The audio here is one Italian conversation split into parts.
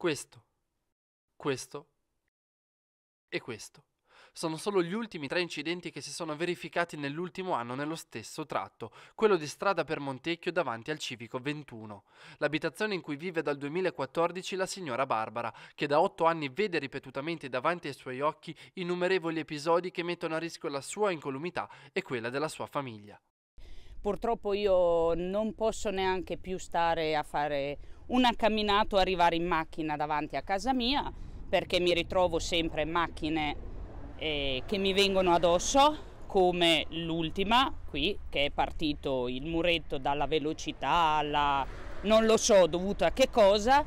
questo, questo e questo. Sono solo gli ultimi tre incidenti che si sono verificati nell'ultimo anno nello stesso tratto, quello di strada per Montecchio davanti al Civico 21, l'abitazione in cui vive dal 2014 la signora Barbara, che da otto anni vede ripetutamente davanti ai suoi occhi innumerevoli episodi che mettono a rischio la sua incolumità e quella della sua famiglia. Purtroppo io non posso neanche più stare a fare una camminata arrivare in macchina davanti a casa mia perché mi ritrovo sempre macchine eh, che mi vengono addosso come l'ultima qui che è partito il muretto dalla velocità alla non lo so dovuto a che cosa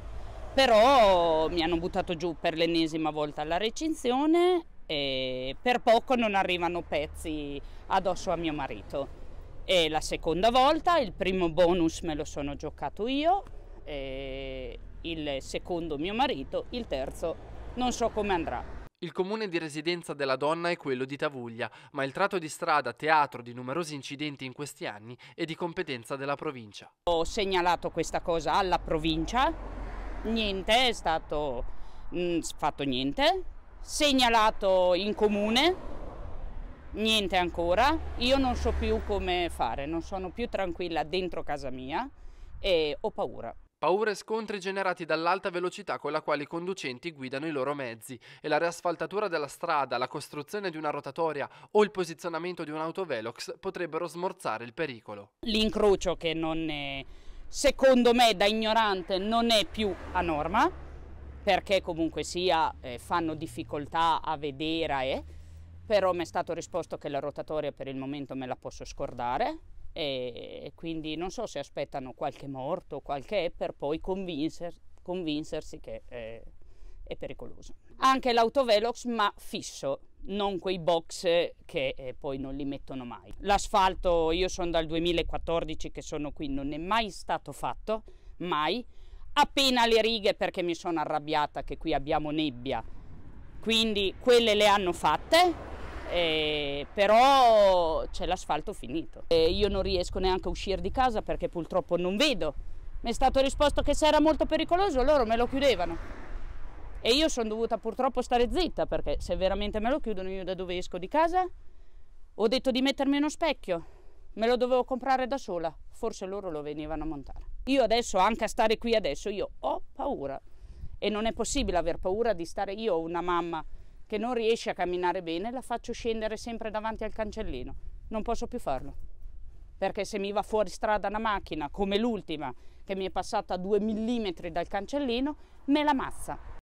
però mi hanno buttato giù per l'ennesima volta la recinzione e per poco non arrivano pezzi addosso a mio marito. E la seconda volta, il primo bonus me lo sono giocato io, eh, il secondo mio marito, il terzo non so come andrà. Il comune di residenza della donna è quello di Tavuglia, ma il tratto di strada, teatro di numerosi incidenti in questi anni, è di competenza della provincia. Ho segnalato questa cosa alla provincia, niente, è stato mh, mm, fatto niente, segnalato in comune, niente ancora, io non so più come fare, non sono più tranquilla dentro casa mia e ho paura. Paure e scontri generati dall'alta velocità con la quale i conducenti guidano i loro mezzi e la riasfaltatura della strada, la costruzione di una rotatoria o il posizionamento di un autovelox potrebbero smorzare il pericolo. L'incrocio che non è, secondo me da ignorante non è più a norma perché comunque sia eh, fanno difficoltà a vedere, eh, però mi è stato risposto che la rotatoria per il momento me la posso scordare e quindi non so se aspettano qualche morto, o qualche per poi convincer, convincersi che è, è, pericoloso. Anche l'autovelox ma fisso, non quei box che eh, poi non li mettono mai. L'asfalto io sono dal 2014 che sono qui, non è mai stato fatto, mai. Appena le righe perché mi sono arrabbiata che qui abbiamo nebbia, quindi quelle le hanno fatte eh, però c'è l'asfalto finito. E io non riesco neanche a uscire di casa perché purtroppo non vedo. Mi è stato risposto che se era molto pericoloso loro me lo chiudevano. E io sono dovuta purtroppo stare zitta perché se veramente me lo chiudono io da dove esco di casa? Ho detto di mettermi uno specchio, me lo dovevo comprare da sola, forse loro lo venivano a montare. Io adesso, anche a stare qui adesso, io ho paura e non è possibile aver paura di stare, io ho una mamma che non riesce a camminare bene, la faccio scendere sempre davanti al cancellino. Non posso più farlo. Perché se mi va fuori strada una macchina, come l'ultima, che mi è passata a due millimetri dal cancellino, me la mazza.